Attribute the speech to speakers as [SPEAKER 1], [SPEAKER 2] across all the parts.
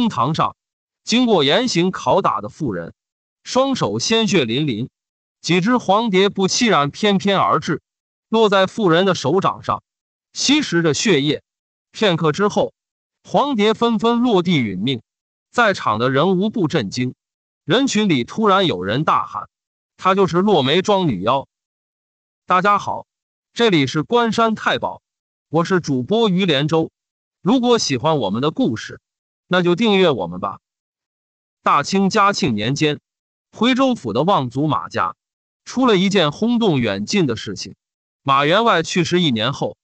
[SPEAKER 1] 公堂上，经过严刑拷打的妇人，双手鲜血淋淋，几只黄蝶不期然翩翩而至，落在妇人的手掌上，吸食着血液。片刻之后，黄蝶纷纷落地殒命。在场的人无不震惊。人群里突然有人大喊：“她就是落梅庄女妖！”大家好，这里是关山太保，我是主播于连州。如果喜欢我们的故事，那就订阅我们吧。大清嘉庆年间，徽州府的望族马家，出了一件轰动远近的事情。马员外去世一年后，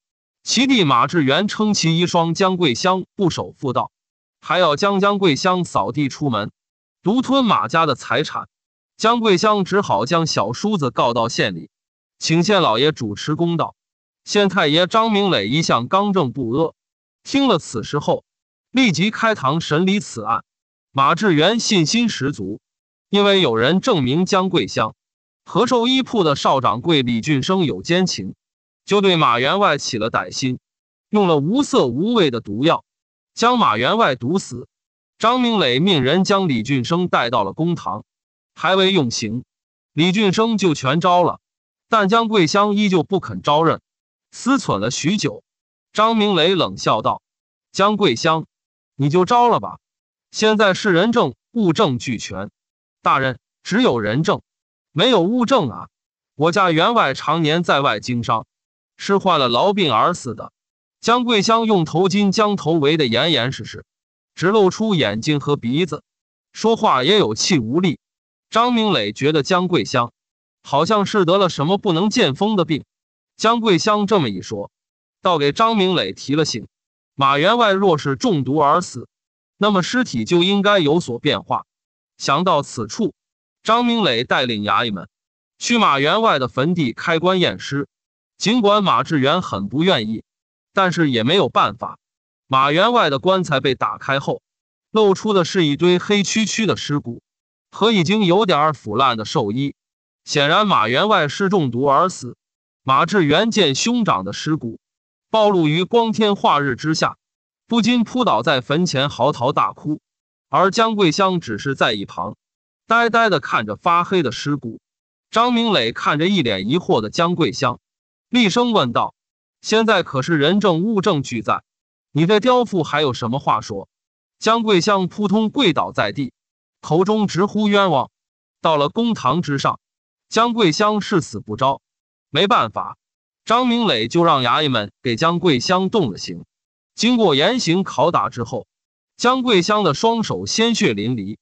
[SPEAKER 1] 其弟马志元称其遗孀姜桂香不守妇道，还要将姜桂香扫地出门，独吞马家的财产。姜桂香只好将小叔子告到县里，请县老爷主持公道。县太爷张明磊一向刚正不阿，听了此事后。立即开堂审理此案。马志源信心十足，因为有人证明江桂香和寿衣铺的少掌柜李俊生有奸情，就对马员外起了歹心，用了无色无味的毒药将马员外毒死。张明磊命人将李俊生带到了公堂，还未用刑，李俊生就全招了。但江桂香依旧不肯招认，思忖了许久，张明磊冷笑道：“江桂香。”你就招了吧！现在是人证物证俱全，大人只有人证，没有物证啊！我家员外常年在外经商，是患了痨病而死的。江桂香用头巾将头围得严严实实，只露出眼睛和鼻子，说话也有气无力。张明磊觉得江桂香好像是得了什么不能见风的病。江桂香这么一说，倒给张明磊提了醒。马员外若是中毒而死，那么尸体就应该有所变化。想到此处，张明磊带领衙役们去马员外的坟地开棺验尸。尽管马志远很不愿意，但是也没有办法。马员外的棺材被打开后，露出的是一堆黑黢黢的尸骨和已经有点腐烂的寿衣。显然，马员外是中毒而死。马志远见兄长的尸骨。暴露于光天化日之下，不禁扑倒在坟前嚎啕大哭，而江桂香只是在一旁呆呆的看着发黑的尸骨。张明磊看着一脸疑惑的江桂香，厉声问道：“现在可是人证物证俱在，你这刁妇还有什么话说？”江桂香扑通跪倒在地，口中直呼冤枉。到了公堂之上，江桂香誓死不招，没办法。张明磊就让衙役们给姜桂香动了刑。经过严刑拷打之后，姜桂香的双手鲜血淋漓。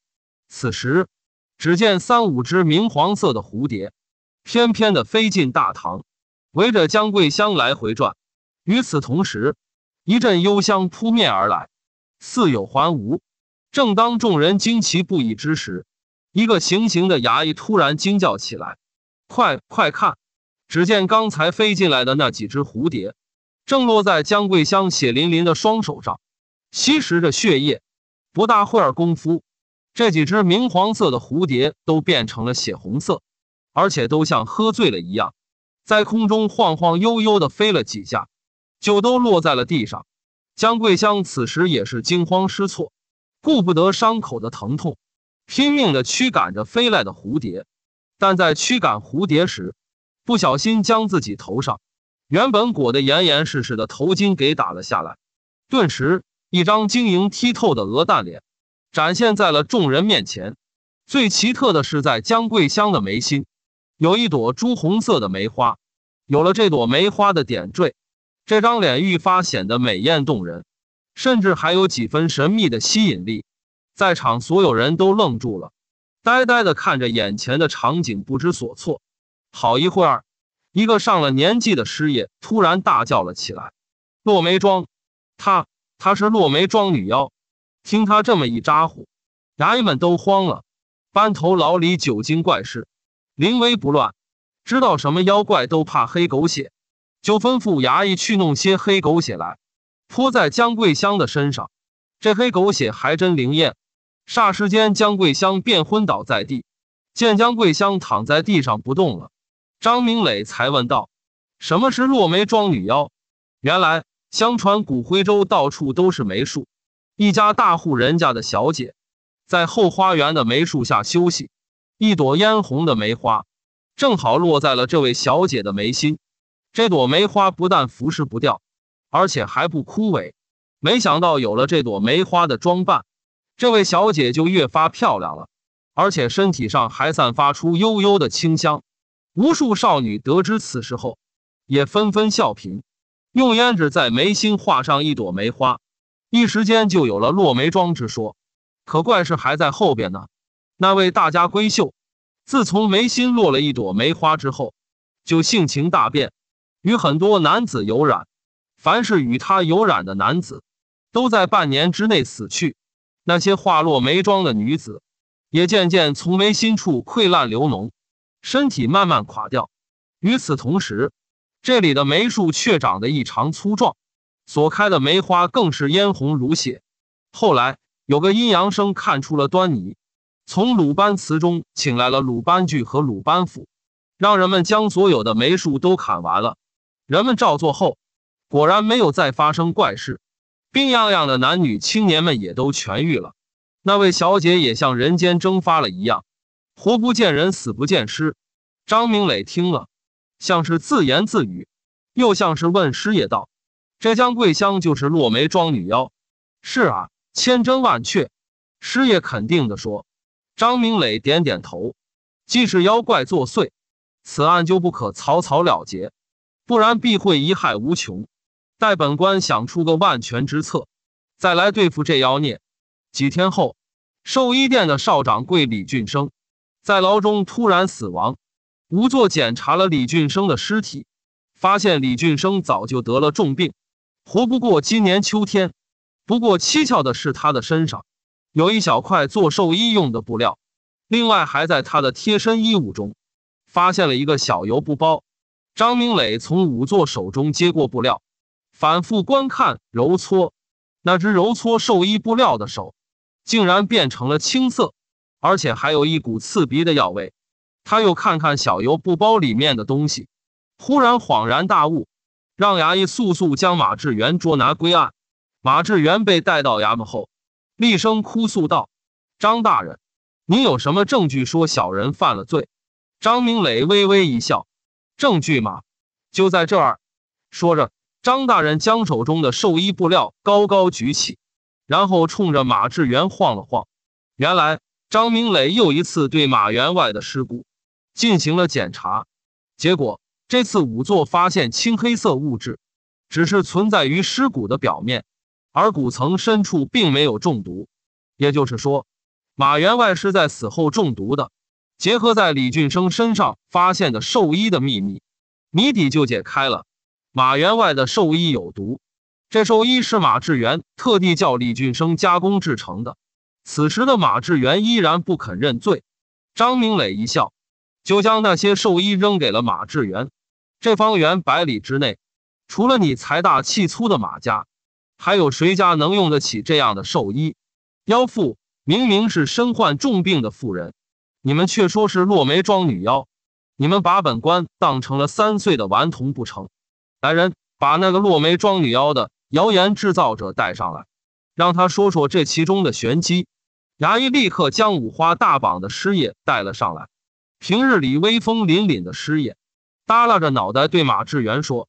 [SPEAKER 1] 此时，只见三五只明黄色的蝴蝶，翩翩的飞进大堂，围着姜桂香来回转。与此同时，一阵幽香扑面而来，似有还无。正当众人惊奇不已之时，一个行刑的衙役突然惊叫起来：“快快看！”只见刚才飞进来的那几只蝴蝶，正落在江桂香血淋淋的双手上，吸食着血液。不大会儿功夫，这几只明黄色的蝴蝶都变成了血红色，而且都像喝醉了一样，在空中晃晃悠悠的飞了几下，就都落在了地上。江桂香此时也是惊慌失措，顾不得伤口的疼痛，拼命的驱赶着飞来的蝴蝶。但在驱赶蝴蝶时，不小心将自己头上原本裹得严严实实的头巾给打了下来，顿时一张晶莹剔透的鹅蛋脸展现在了众人面前。最奇特的是，在江桂香的眉心有一朵朱红色的梅花。有了这朵梅花的点缀，这张脸愈发显得美艳动人，甚至还有几分神秘的吸引力。在场所有人都愣住了，呆呆的看着眼前的场景，不知所措。好一会儿，一个上了年纪的师爷突然大叫了起来：“落梅庄，他他是落梅庄女妖！”听他这么一咋呼，衙役们都慌了。班头老李久经怪事，临危不乱，知道什么妖怪都怕黑狗血，就吩咐衙役去弄些黑狗血来，泼在姜桂香的身上。这黑狗血还真灵验，霎时间姜桂香便昏倒在地。见姜桂香躺在地上不动了。张明磊才问道：“什么是落梅庄女妖？”原来，相传古徽州到处都是梅树。一家大户人家的小姐，在后花园的梅树下休息，一朵嫣红的梅花，正好落在了这位小姐的眉心。这朵梅花不但腐蚀不掉，而且还不枯萎。没想到，有了这朵梅花的装扮，这位小姐就越发漂亮了，而且身体上还散发出幽幽的清香。无数少女得知此事后，也纷纷笑贫，用胭脂在眉心画上一朵梅花，一时间就有了落梅妆之说。可怪事还在后边呢。那位大家闺秀，自从眉心落了一朵梅花之后，就性情大变，与很多男子有染。凡是与她有染的男子，都在半年之内死去。那些画落梅妆的女子，也渐渐从眉心处溃烂流脓。身体慢慢垮掉，与此同时，这里的梅树却长得异常粗壮，所开的梅花更是嫣红如血。后来有个阴阳生看出了端倪，从鲁班祠中请来了鲁班锯和鲁班斧，让人们将所有的梅树都砍完了。人们照做后，果然没有再发生怪事，病殃殃的男女青年们也都痊愈了，那位小姐也像人间蒸发了一样。活不见人，死不见尸。张明磊听了，像是自言自语，又像是问师爷道：“这江桂香就是落梅庄女妖？”“是啊，千真万确。”师爷肯定的说。张明磊点点头：“既是妖怪作祟，此案就不可草草了结，不然必会遗害无穷。待本官想出个万全之策，再来对付这妖孽。”几天后，寿衣店的少掌柜李俊生。在牢中突然死亡，仵作检查了李俊生的尸体，发现李俊生早就得了重病，活不过今年秋天。不过蹊跷的是，他的身上有一小块做寿衣用的布料，另外还在他的贴身衣物中发现了一个小油布包。张明磊从仵作手中接过布料，反复观看揉搓，那只揉搓寿衣布料的手，竟然变成了青色。而且还有一股刺鼻的药味，他又看看小油布包里面的东西，忽然恍然大悟，让衙役速速将马志元捉拿归案。马志元被带到衙门后，厉声哭诉道：“张大人，你有什么证据说小人犯了罪？”张明磊微微一笑：“证据嘛，就在这儿。”说着，张大人将手中的寿衣布料高高举起，然后冲着马志元晃了晃。原来。张明磊又一次对马员外的尸骨进行了检查，结果这次仵作发现青黑色物质，只是存在于尸骨的表面，而骨层深处并没有中毒。也就是说，马员外是在死后中毒的。结合在李俊生身上发现的兽医的秘密，谜底就解开了。马员外的兽医有毒，这兽医是马志远特地叫李俊生加工制成的。此时的马志远依然不肯认罪，张明磊一笑，就将那些寿衣扔给了马志远。这方圆百里之内，除了你财大气粗的马家，还有谁家能用得起这样的寿衣？妖妇明明是身患重病的妇人，你们却说是落梅庄女妖，你们把本官当成了三岁的顽童不成？来人，把那个落梅庄女妖的谣言制造者带上来，让他说说这其中的玄机。衙役立刻将五花大绑的师爷带了上来。平日里威风凛凛的师爷，耷拉着脑袋对马志元说：“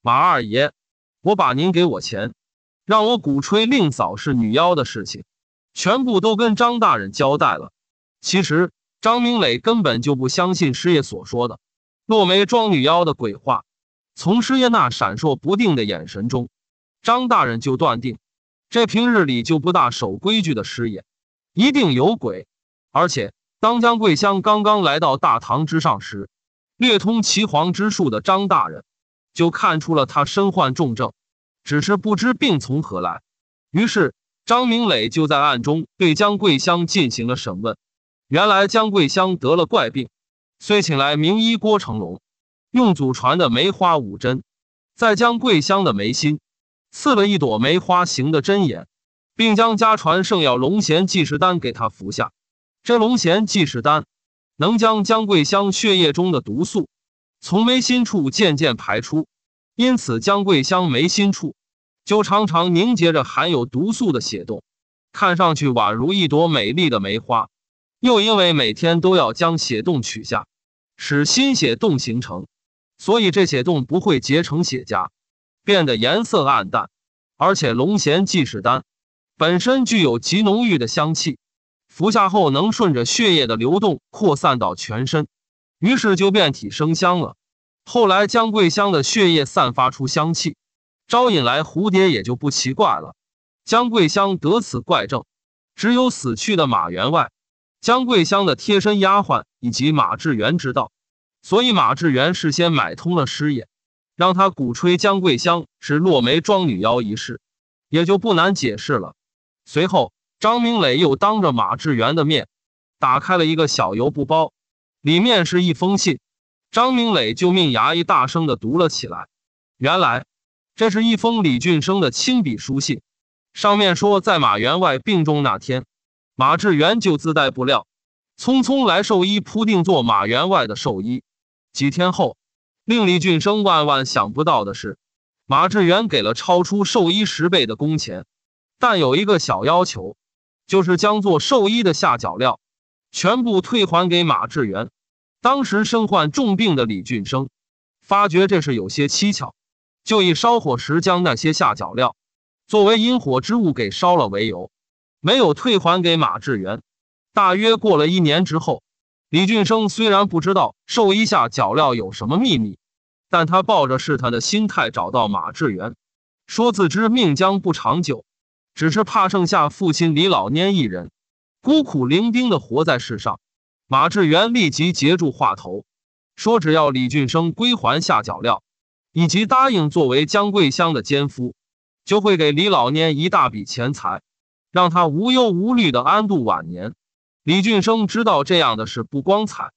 [SPEAKER 1] 马二爷，我把您给我钱，让我鼓吹令嫂是女妖的事情，全部都跟张大人交代了。其实张明磊根本就不相信师爷所说的落梅庄女妖的鬼话。从师爷那闪烁不定的眼神中，张大人就断定，这平日里就不大守规矩的师爷。”一定有鬼，而且当江桂香刚刚来到大堂之上时，略通岐黄之术的张大人就看出了他身患重症，只是不知病从何来。于是张明磊就在暗中对江桂香进行了审问。原来江桂香得了怪病，遂请来名医郭成龙，用祖传的梅花五针，在江桂香的眉心刺了一朵梅花形的针眼。并将家传圣药龙涎济世丹给他服下。这龙涎济世丹，能将姜桂香血液中的毒素，从眉心处渐渐排出。因此，姜桂香眉心处就常常凝结着含有毒素的血洞，看上去宛如一朵美丽的梅花。又因为每天都要将血洞取下，使新血洞形成，所以这血洞不会结成血痂，变得颜色暗淡。而且，龙涎济世丹。本身具有极浓郁的香气，服下后能顺着血液的流动扩散到全身，于是就遍体生香了。后来姜桂香的血液散发出香气，招引来蝴蝶也就不奇怪了。姜桂香得此怪症，只有死去的马员外、姜桂香的贴身丫鬟以及马志元知道，所以马志元事先买通了师爷，让他鼓吹姜桂香是落梅庄女妖一事，也就不难解释了。随后，张明磊又当着马志源的面，打开了一个小油布包，里面是一封信。张明磊就命衙役大声的读了起来。原来，这是一封李俊生的亲笔书信，上面说，在马员外病重那天，马志源就自带布料，匆匆来寿衣铺定做马员外的寿衣。几天后，令李俊生万万想不到的是，马志源给了超出寿衣十倍的工钱。但有一个小要求，就是将做寿衣的下脚料全部退还给马志源。当时身患重病的李俊生发觉这事有些蹊跷，就以烧火时将那些下脚料作为引火之物给烧了为由，没有退还给马志源。大约过了一年之后，李俊生虽然不知道寿衣下脚料有什么秘密，但他抱着试探的心态找到马志源，说自知命将不长久。只是怕剩下父亲李老蔫一人，孤苦伶仃的活在世上。马志源立即截住话头，说：“只要李俊生归还下脚料，以及答应作为姜桂香的奸夫，就会给李老蔫一大笔钱财，让他无忧无虑的安度晚年。”李俊生知道这样的事不光彩，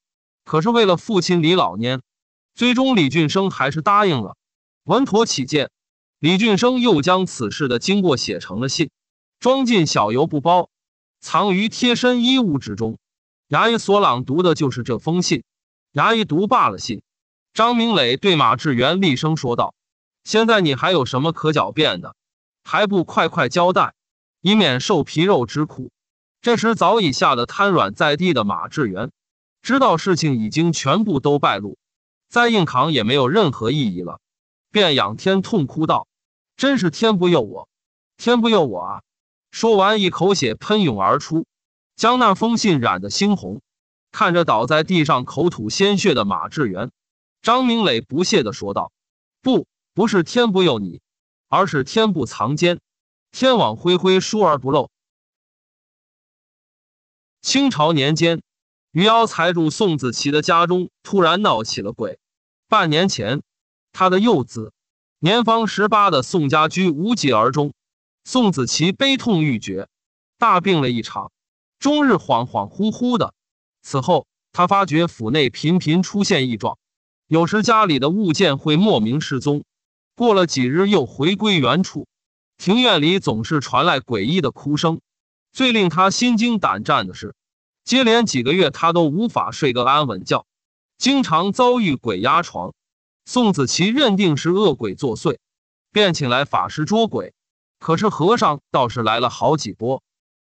[SPEAKER 1] 可是为了父亲李老蔫，最终李俊生还是答应了。稳妥起见。李俊生又将此事的经过写成了信，装进小油布包，藏于贴身衣物之中。衙役索朗读的就是这封信。衙役读罢了信，张明磊对马志源厉声说道：“现在你还有什么可狡辩的？还不快快交代，以免受皮肉之苦！”这时早已吓得瘫软在地的马志源知道事情已经全部都败露，再硬扛也没有任何意义了，便仰天痛哭道。真是天不佑我，天不佑我啊！说完，一口血喷涌而出，将那封信染得猩红。看着倒在地上口吐鲜血的马志远，张明磊不屑地说道：“不，不是天不佑你，而是天不藏奸。天网恢恢，疏而不漏。”清朝年间，余姚财主宋子琪的家中突然闹起了鬼。半年前，他的幼子。年方十八的宋家驹无疾而终，宋子琪悲痛欲绝，大病了一场，终日恍恍惚惚的。此后，他发觉府内频频出现异状，有时家里的物件会莫名失踪，过了几日又回归原处。庭院里总是传来诡异的哭声，最令他心惊胆战的是，接连几个月他都无法睡个安稳觉，经常遭遇鬼压床。宋子琪认定是恶鬼作祟，便请来法师捉鬼。可是和尚倒是来了好几波，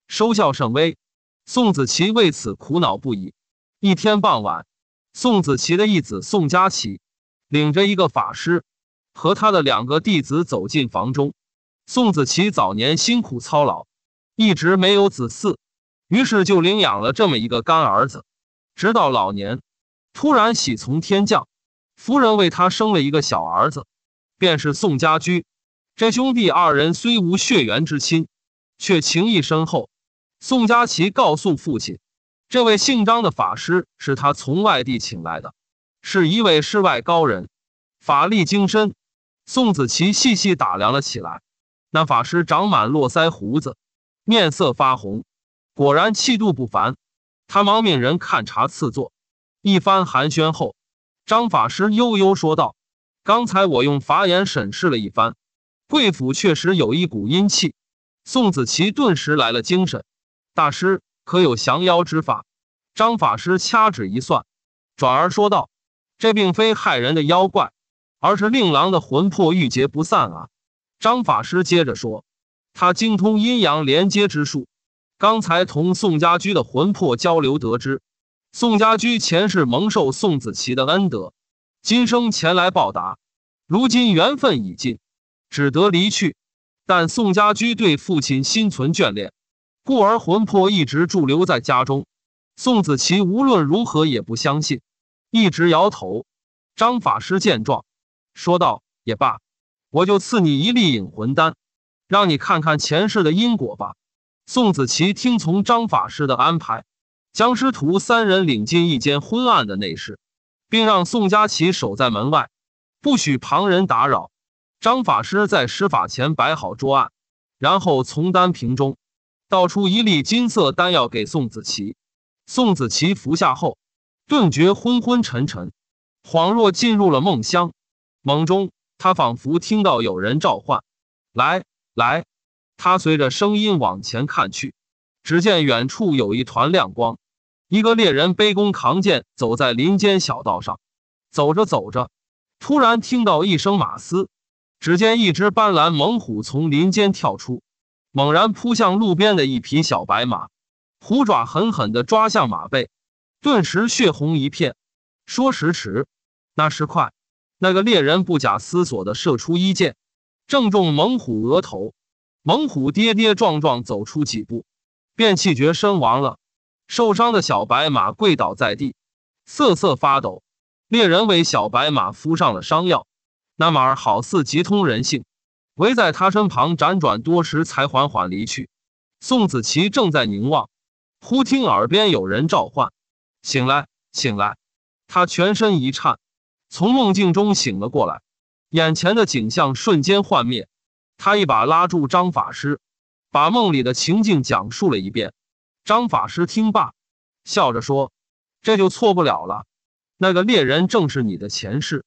[SPEAKER 1] 收效甚微。宋子琪为此苦恼不已。一天傍晚，宋子琪的义子宋佳琪领着一个法师和他的两个弟子走进房中。宋子琪早年辛苦操劳，一直没有子嗣，于是就领养了这么一个干儿子。直到老年，突然喜从天降。夫人为他生了一个小儿子，便是宋家驹。这兄弟二人虽无血缘之亲，却情谊深厚。宋佳琪告诉父亲，这位姓张的法师是他从外地请来的，是一位世外高人，法力精深。宋子琪细细打量了起来，那法师长满络腮胡子，面色发红，果然气度不凡。他忙命人看茶赐座，一番寒暄后。张法师悠悠说道：“刚才我用法眼审视了一番，贵府确实有一股阴气。”宋子琪顿时来了精神：“大师可有降妖之法？”张法师掐指一算，转而说道：“这并非害人的妖怪，而是令郎的魂魄郁结不散啊！”张法师接着说：“他精通阴阳连接之术，刚才同宋家驹的魂魄交流得知。”宋家驹前世蒙受宋子琪的恩德，今生前来报答，如今缘分已尽，只得离去。但宋家驹对父亲心存眷恋，故而魂魄一直驻留在家中。宋子琪无论如何也不相信，一直摇头。张法师见状，说道：“也罢，我就赐你一粒引魂丹，让你看看前世的因果吧。”宋子琪听从张法师的安排。将师徒三人领进一间昏暗的内室，并让宋佳琪守在门外，不许旁人打扰。张法师在施法前摆好桌案，然后从丹瓶中倒出一粒金色丹药给宋子琪。宋子琪服下后，顿觉昏昏沉沉，恍若进入了梦乡。梦中，他仿佛听到有人召唤：“来，来！”他随着声音往前看去，只见远处有一团亮光。一个猎人背弓扛剑走在林间小道上，走着走着，突然听到一声马嘶。只见一只斑斓猛虎从林间跳出，猛然扑向路边的一匹小白马，虎爪狠狠的抓向马背，顿时血红一片。说时迟，那时快，那个猎人不假思索的射出一箭，正中猛虎额头。猛虎跌跌撞撞走出几步，便气绝身亡了。受伤的小白马跪倒在地，瑟瑟发抖。猎人为小白马敷上了伤药，那马儿好似极通人性，围在他身旁辗转多时，才缓缓离去。宋子琪正在凝望，忽听耳边有人召唤：“醒来，醒来！”他全身一颤，从梦境中醒了过来，眼前的景象瞬间幻灭。他一把拉住张法师，把梦里的情境讲述了一遍。张法师听罢，笑着说：“这就错不了了。那个猎人正是你的前世，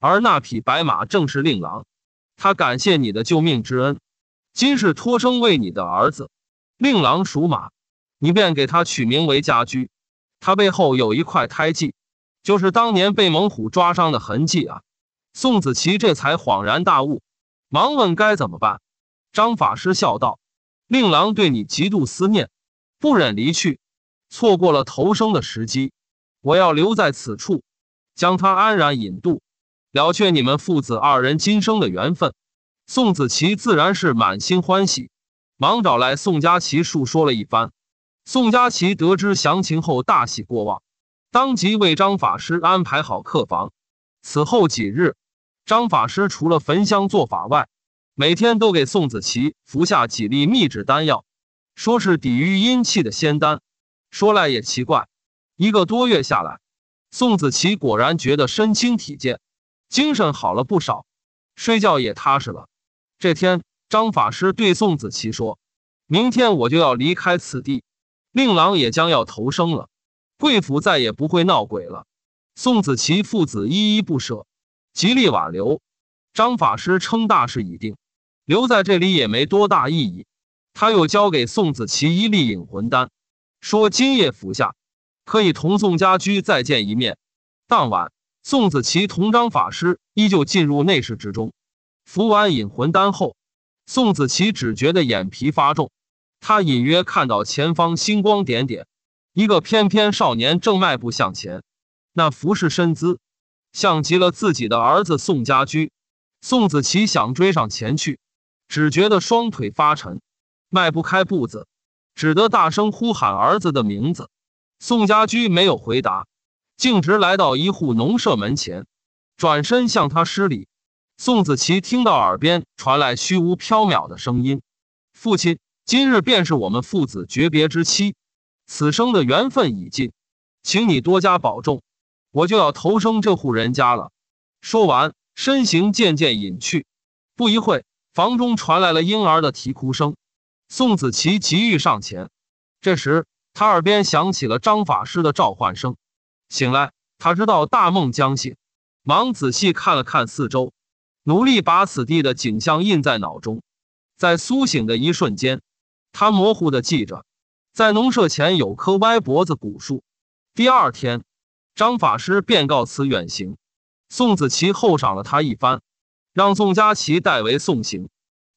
[SPEAKER 1] 而那匹白马正是令郎。他感谢你的救命之恩，今世托生为你的儿子。令郎属马，你便给他取名为家居。他背后有一块胎记，就是当年被猛虎抓伤的痕迹啊。”宋子琪这才恍然大悟，忙问该怎么办。张法师笑道：“令郎对你极度思念。”不忍离去，错过了投生的时机。我要留在此处，将他安然引渡，了却你们父子二人今生的缘分。宋子琪自然是满心欢喜，忙找来宋佳琪述说了一番。宋佳琪得知详情后大喜过望，当即为张法师安排好客房。此后几日，张法师除了焚香做法外，每天都给宋子琪服下几粒秘制丹药。说是抵御阴气的仙丹。说来也奇怪，一个多月下来，宋子琪果然觉得身轻体健，精神好了不少，睡觉也踏实了。这天，张法师对宋子琪说：“明天我就要离开此地，令郎也将要投生了，贵府再也不会闹鬼了。”宋子琪父子依依不舍，极力挽留。张法师称大事已定，留在这里也没多大意义。他又交给宋子琪一粒引魂丹，说：“今夜服下，可以同宋家驹再见一面。”当晚，宋子琪同张法师依旧进入内室之中。服完引魂丹后，宋子琪只觉得眼皮发重，他隐约看到前方星光点点，一个翩翩少年正迈步向前，那服饰身姿，像极了自己的儿子宋家驹。宋子琪想追上前去，只觉得双腿发沉。迈不开步子，只得大声呼喊儿子的名字。宋家驹没有回答，径直来到一户农舍门前，转身向他施礼。宋子琪听到耳边传来虚无缥缈的声音：“父亲，今日便是我们父子诀别之期，此生的缘分已尽，请你多加保重，我就要投生这户人家了。”说完，身形渐渐隐去。不一会房中传来了婴儿的啼哭声。宋子琪急欲上前，这时他耳边响起了张法师的召唤声。醒来，他知道大梦将醒，忙仔细看了看四周，努力把此地的景象印在脑中。在苏醒的一瞬间，他模糊的记着，在农舍前有棵歪脖子古树。第二天，张法师便告辞远行，宋子琪厚赏了他一番，让宋佳琪代为送行，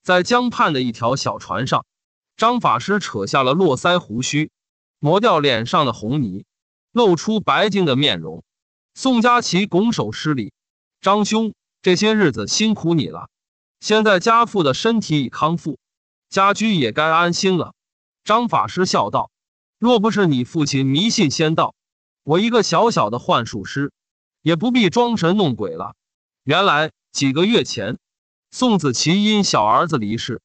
[SPEAKER 1] 在江畔的一条小船上。张法师扯下了络腮胡须，磨掉脸上的红泥，露出白净的面容。宋佳琪拱手施礼：“张兄，这些日子辛苦你了。现在家父的身体已康复，家居也该安心了。”张法师笑道：“若不是你父亲迷信仙道，我一个小小的幻术师，也不必装神弄鬼了。原来几个月前，宋子琪因小儿子离世。”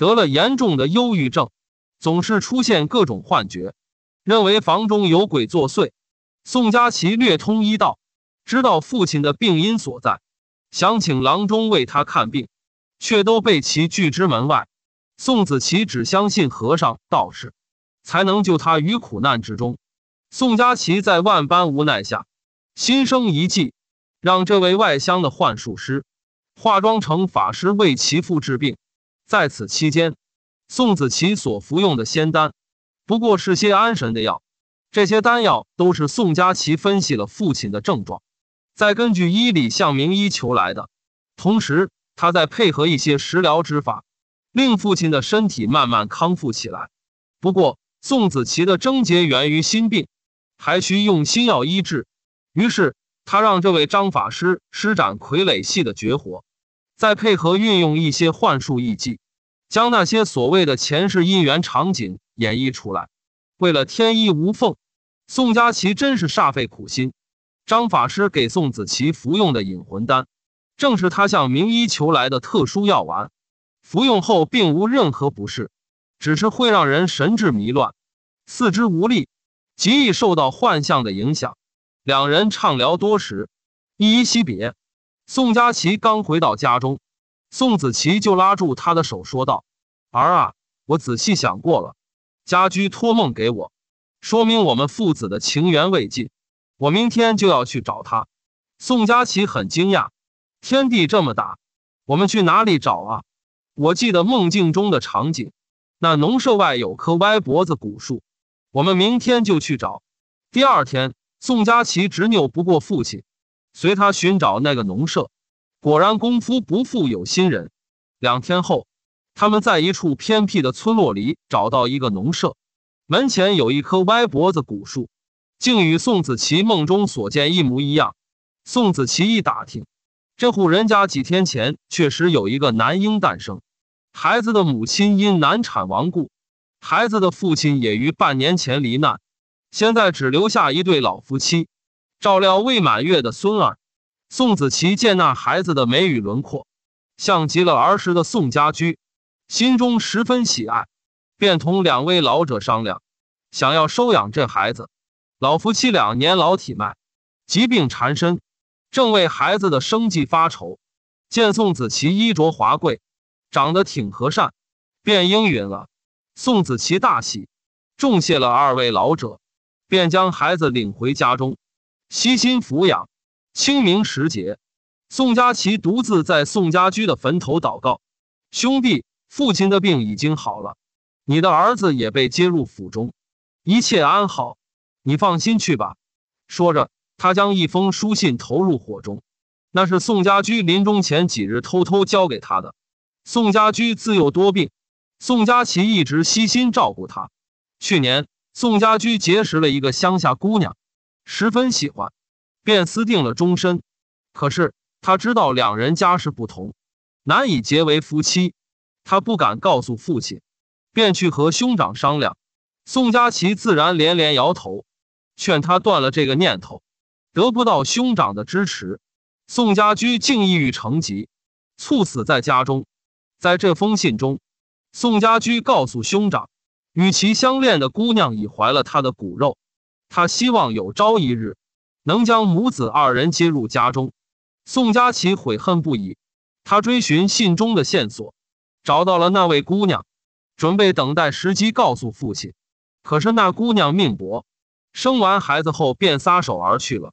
[SPEAKER 1] 得了严重的忧郁症，总是出现各种幻觉，认为房中有鬼作祟。宋佳琪略通医道，知道父亲的病因所在，想请郎中为他看病，却都被其拒之门外。宋子琪只相信和尚道士，才能救他于苦难之中。宋佳琪在万般无奈下，心生一计，让这位外乡的幻术师化妆成法师为其父治病。在此期间，宋子琪所服用的仙丹不过是些安神的药。这些丹药都是宋佳琪分析了父亲的症状，再根据医理向名医求来的。同时，他在配合一些食疗之法，令父亲的身体慢慢康复起来。不过，宋子琪的症结源于心病，还需用心药医治。于是，他让这位张法师施展傀儡系的绝活。再配合运用一些幻术异技，将那些所谓的前世姻缘场景演绎出来。为了天衣无缝，宋佳琪真是煞费苦心。张法师给宋子琪服用的引魂丹，正是他向名医求来的特殊药丸。服用后并无任何不适，只是会让人神志迷乱、四肢无力，极易受到幻象的影响。两人畅聊多时，依依惜别。宋佳琪刚回到家中，宋子琪就拉住他的手说道：“儿啊，我仔细想过了，家驹托梦给我，说明我们父子的情缘未尽。我明天就要去找他。”宋佳琪很惊讶：“天地这么大，我们去哪里找啊？”我记得梦境中的场景，那农舍外有棵歪脖子古树，我们明天就去找。第二天，宋佳琪执拗不过父亲。随他寻找那个农舍，果然功夫不负有心人。两天后，他们在一处偏僻的村落里找到一个农舍，门前有一棵歪脖子古树，竟与宋子琪梦中所见一模一样。宋子琪一打听，这户人家几天前确实有一个男婴诞生，孩子的母亲因难产亡故，孩子的父亲也于半年前罹难，现在只留下一对老夫妻。照料未满月的孙儿，宋子琪见那孩子的眉宇轮廓，像极了儿时的宋家驹，心中十分喜爱，便同两位老者商量，想要收养这孩子。老夫妻俩年老体迈，疾病缠身，正为孩子的生计发愁，见宋子琪衣着华贵，长得挺和善，便应允了。宋子琪大喜，重谢了二位老者，便将孩子领回家中。悉心抚养。清明时节，宋佳琪独自在宋家驹的坟头祷告：“兄弟，父亲的病已经好了，你的儿子也被接入府中，一切安好，你放心去吧。”说着，他将一封书信投入火中，那是宋家驹临终前几日偷偷交给他的。宋家驹自幼多病，宋佳琪一直悉心照顾他。去年，宋家驹结识了一个乡下姑娘。十分喜欢，便私定了终身。可是他知道两人家世不同，难以结为夫妻，他不敢告诉父亲，便去和兄长商量。宋佳琪自然连连摇头，劝他断了这个念头。得不到兄长的支持，宋家驹竟抑郁成疾，猝死在家中。在这封信中，宋家驹告诉兄长，与其相恋的姑娘已怀了他的骨肉。他希望有朝一日能将母子二人接入家中。宋佳琪悔恨不已，他追寻信中的线索，找到了那位姑娘，准备等待时机告诉父亲。可是那姑娘命薄，生完孩子后便撒手而去了。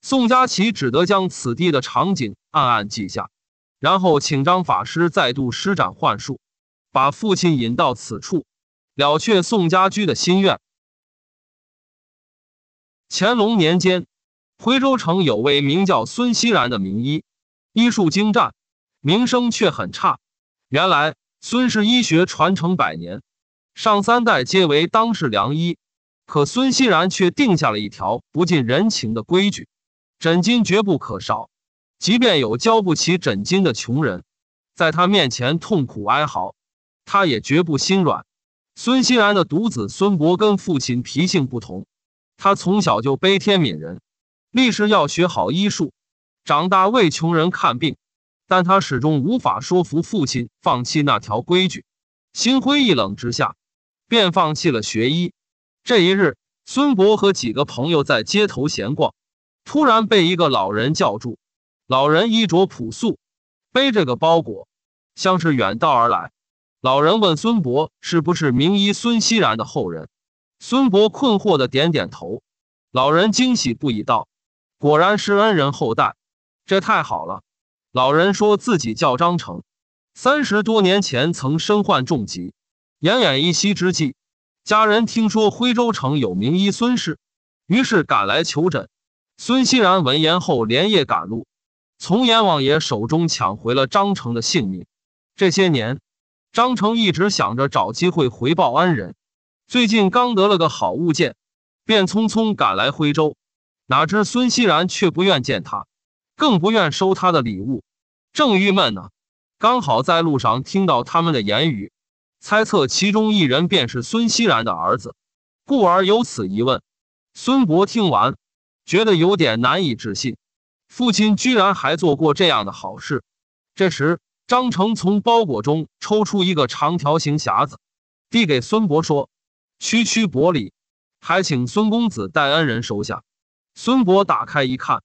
[SPEAKER 1] 宋佳琪只得将此地的场景暗暗记下，然后请张法师再度施展幻术，把父亲引到此处，了却宋家驹的心愿。乾隆年间，徽州城有位名叫孙熙然的名医，医术精湛，名声却很差。原来孙氏医学传承百年，上三代皆为当世良医，可孙熙然却定下了一条不近人情的规矩：枕巾绝不可少。即便有交不起枕巾的穷人，在他面前痛苦哀嚎，他也绝不心软。孙熙然的独子孙伯跟父亲脾性不同。他从小就悲天悯人，立誓要学好医术，长大为穷人看病。但他始终无法说服父亲放弃那条规矩，心灰意冷之下，便放弃了学医。这一日，孙博和几个朋友在街头闲逛，突然被一个老人叫住。老人衣着朴素，背着个包裹，像是远道而来。老人问孙博：“是不是名医孙熙然的后人？”孙博困惑的点点头，老人惊喜不已道：“果然是恩人后代，这太好了。”老人说自己叫张成，三十多年前曾身患重疾，奄奄一息之际，家人听说徽州城有名医孙氏，于是赶来求诊。孙欣然闻言后连夜赶路，从阎王爷手中抢回了张成的性命。这些年，张成一直想着找机会回报恩人。最近刚得了个好物件，便匆匆赶来徽州，哪知孙熙然却不愿见他，更不愿收他的礼物，正郁闷呢。刚好在路上听到他们的言语，猜测其中一人便是孙熙然的儿子，故而有此一问。孙博听完，觉得有点难以置信，父亲居然还做过这样的好事。这时张成从包裹中抽出一个长条形匣子，递给孙博说。区区薄礼，还请孙公子代恩人收下。孙伯打开一看，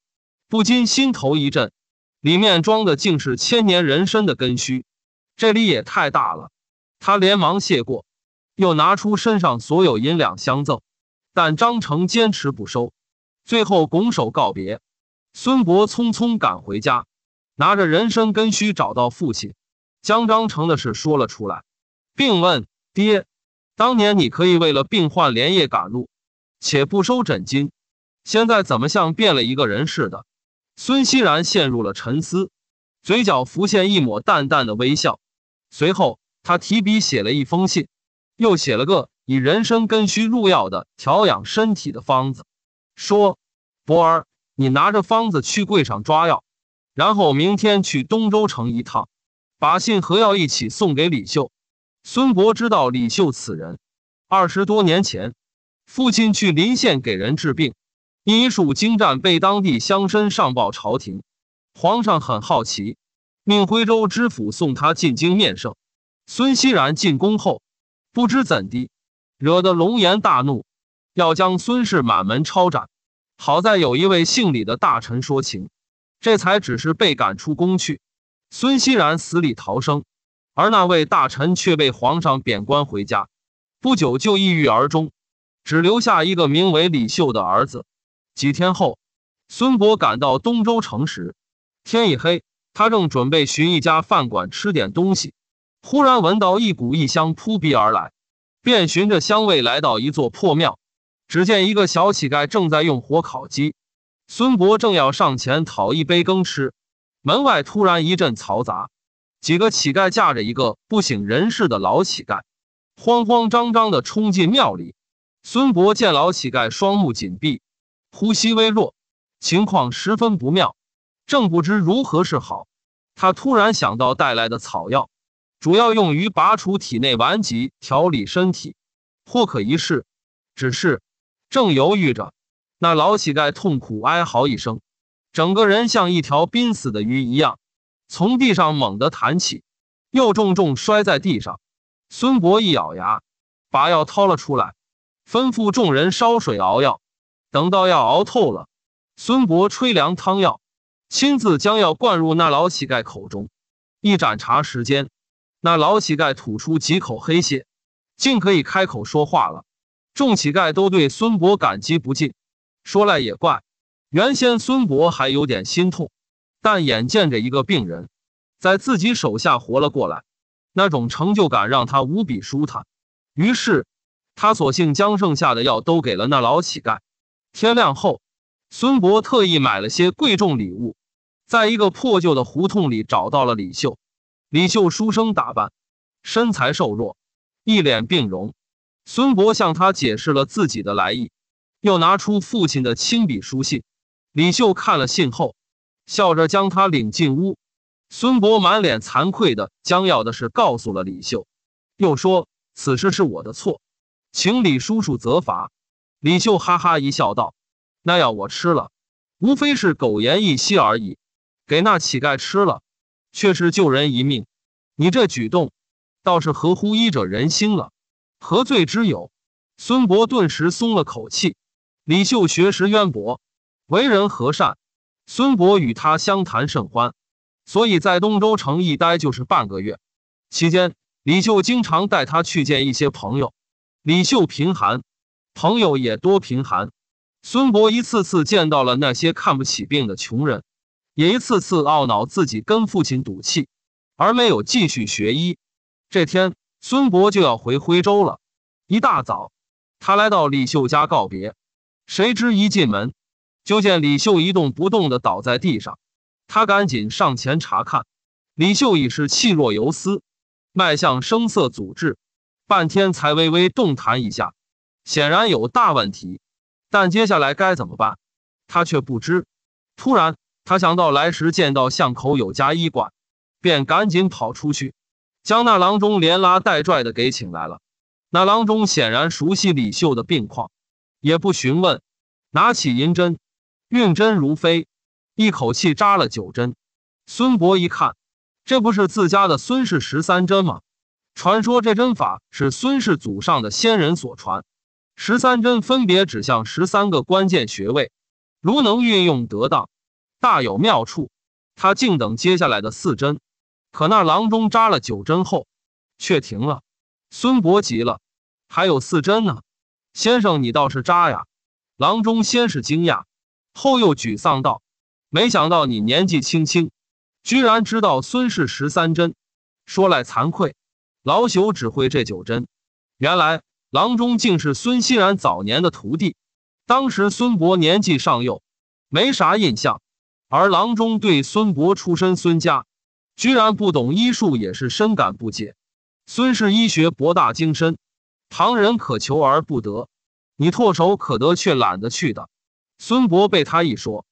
[SPEAKER 1] 不禁心头一震，里面装的竟是千年人参的根须。这礼也太大了！他连忙谢过，又拿出身上所有银两相赠，但张成坚持不收，最后拱手告别。孙伯匆匆赶回家，拿着人参根须找到父亲，将张成的事说了出来，并问爹。当年你可以为了病患连夜赶路，且不收诊金，现在怎么像变了一个人似的？孙熙然陷入了沉思，嘴角浮现一抹淡淡的微笑。随后，他提笔写了一封信，又写了个以人参根须入药的调养身体的方子，说：“博儿，你拿着方子去柜上抓药，然后明天去东州城一趟，把信和药一起送给李秀。”孙博知道李秀此人，二十多年前，父亲去临县给人治病，医术精湛，被当地乡绅上报朝廷，皇上很好奇，命徽州知府送他进京面圣。孙熙然进宫后，不知怎地，惹得龙颜大怒，要将孙氏满门抄斩。好在有一位姓李的大臣说情，这才只是被赶出宫去。孙熙然死里逃生。而那位大臣却被皇上贬官回家，不久就抑郁而终，只留下一个名为李秀的儿子。几天后，孙博赶到东州城时，天已黑，他正准备寻一家饭馆吃点东西，忽然闻到一股异香扑鼻而来，便循着香味来到一座破庙，只见一个小乞丐正在用火烤鸡。孙博正要上前讨一杯羹吃，门外突然一阵嘈杂。几个乞丐架着一个不省人事的老乞丐，慌慌张张的冲进庙里。孙博见老乞丐双目紧闭，呼吸微弱，情况十分不妙，正不知如何是好。他突然想到带来的草药，主要用于拔除体内顽疾、调理身体，或可一试。只是正犹豫着，那老乞丐痛苦哀嚎一声，整个人像一条濒死的鱼一样。从地上猛地弹起，又重重摔在地上。孙博一咬牙，把药掏了出来，吩咐众人烧水熬药。等到药熬透了，孙博吹凉汤药，亲自将药灌入那老乞丐口中。一盏茶时间，那老乞丐吐出几口黑血，竟可以开口说话了。众乞丐都对孙博感激不尽。说来也怪，原先孙博还有点心痛。但眼见着一个病人，在自己手下活了过来，那种成就感让他无比舒坦。于是，他索性将剩下的药都给了那老乞丐。天亮后，孙博特意买了些贵重礼物，在一个破旧的胡同里找到了李秀。李秀书生打扮，身材瘦弱，一脸病容。孙博向他解释了自己的来意，又拿出父亲的亲笔书信。李秀看了信后。笑着将他领进屋，孙伯满脸惭愧的将要的事告诉了李秀，又说：“此事是我的错，请李叔叔责罚。”李秀哈哈一笑道：“那药我吃了，无非是苟延一息而已；给那乞丐吃了，却是救人一命。你这举动，倒是合乎医者仁心了，何罪之有？”孙伯顿时松了口气。李秀学识渊博，为人和善。孙博与他相谈甚欢，所以在东州城一待就是半个月。期间，李秀经常带他去见一些朋友。李秀贫寒，朋友也多贫寒。孙博一次次见到了那些看不起病的穷人，也一次次懊恼自己跟父亲赌气而没有继续学医。这天，孙博就要回徽州了。一大早，他来到李秀家告别，谁知一进门。就见李秀一动不动地倒在地上，他赶紧上前查看，李秀已是气若游丝，脉象声色阻滞，半天才微微动弹一下，显然有大问题。但接下来该怎么办，他却不知。突然，他想到来时见到巷口有家医馆，便赶紧跑出去，将那郎中连拉带拽的给请来了。那郎中显然熟悉李秀的病况，也不询问，拿起银针。运针如飞，一口气扎了九针。孙博一看，这不是自家的孙氏十三针吗？传说这针法是孙氏祖上的先人所传，十三针分别指向十三个关键穴位，如能运用得当，大有妙处。他静等接下来的四针，可那郎中扎了九针后，却停了。孙博急了：“还有四针呢，先生你倒是扎呀！”郎中先是惊讶。后又沮丧道：“没想到你年纪轻轻，居然知道孙氏十三针。说来惭愧，老朽只会这九针。原来郎中竟是孙欣然早年的徒弟。当时孙伯年纪尚幼，没啥印象。而郎中对孙伯出身孙家，居然不懂医术，也是深感不解。孙氏医学博大精深，旁人可求而不得，你唾手可得，却懒得去的。”孙博被他一说，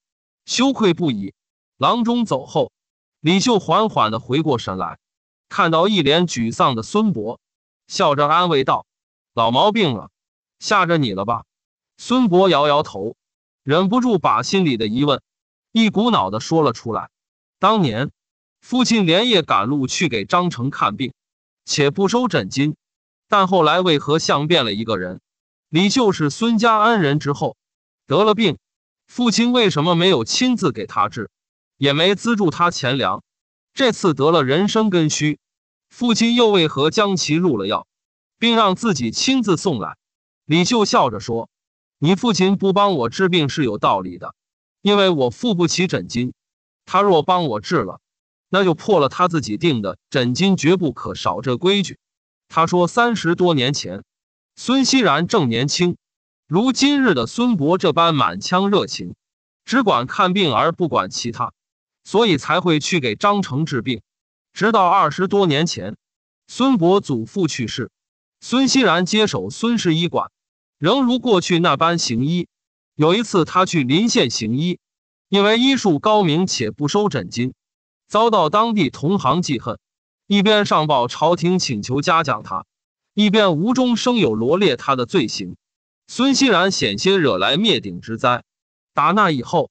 [SPEAKER 1] 羞愧不已。郎中走后，李秀缓缓的回过神来，看到一脸沮丧的孙博，笑着安慰道：“老毛病了，吓着你了吧？”孙博摇摇头，忍不住把心里的疑问一股脑的说了出来：“当年，父亲连夜赶路去给张成看病，且不收诊金，但后来为何像变了一个人？”李秀是孙家安人之后。得了病，父亲为什么没有亲自给他治，也没资助他钱粮？这次得了人参根须，父亲又为何将其入了药，并让自己亲自送来？李秀笑着说：“你父亲不帮我治病是有道理的，因为我付不起诊金。他若帮我治了，那就破了他自己定的诊金绝不可少这规矩。”他说：“三十多年前，孙熙然正年轻。”如今日的孙伯这般满腔热情，只管看病而不管其他，所以才会去给张成治病。直到二十多年前，孙伯祖父去世，孙熙然接手孙氏医馆，仍如过去那般行医。有一次，他去临县行医，因为医术高明且不收诊金，遭到当地同行嫉恨，一边上报朝廷请求嘉奖他，一边无中生有罗列他的罪行。孙欣然险些惹来灭顶之灾，打那以后，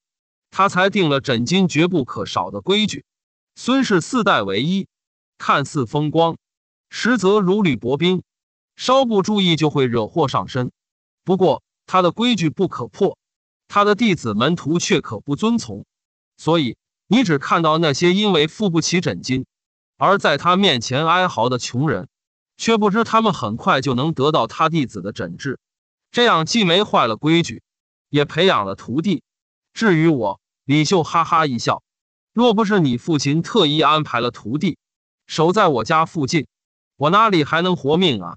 [SPEAKER 1] 他才定了枕巾绝不可少的规矩。孙氏四代为一，看似风光，实则如履薄冰，稍不注意就会惹祸上身。不过他的规矩不可破，他的弟子门徒却可不遵从。所以你只看到那些因为付不起枕巾而在他面前哀嚎的穷人，却不知他们很快就能得到他弟子的诊治。这样既没坏了规矩，也培养了徒弟。至于我，李秀哈哈一笑。若不是你父亲特意安排了徒弟守在我家附近，我哪里还能活命啊？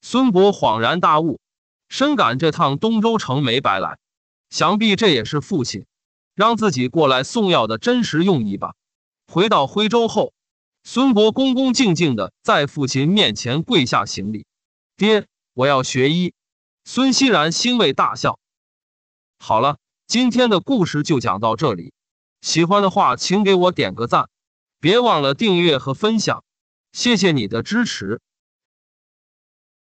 [SPEAKER 1] 孙博恍然大悟，深感这趟东州城没白来。想必这也是父亲让自己过来送药的真实用意吧。回到徽州后，孙博恭恭敬敬的在父亲面前跪下行礼：“爹，我要学医。”孙熙然欣慰大笑。好了，今天的故事就讲到这里。喜欢的话，请给我点个赞，别忘了订阅和分享。谢谢你的支持。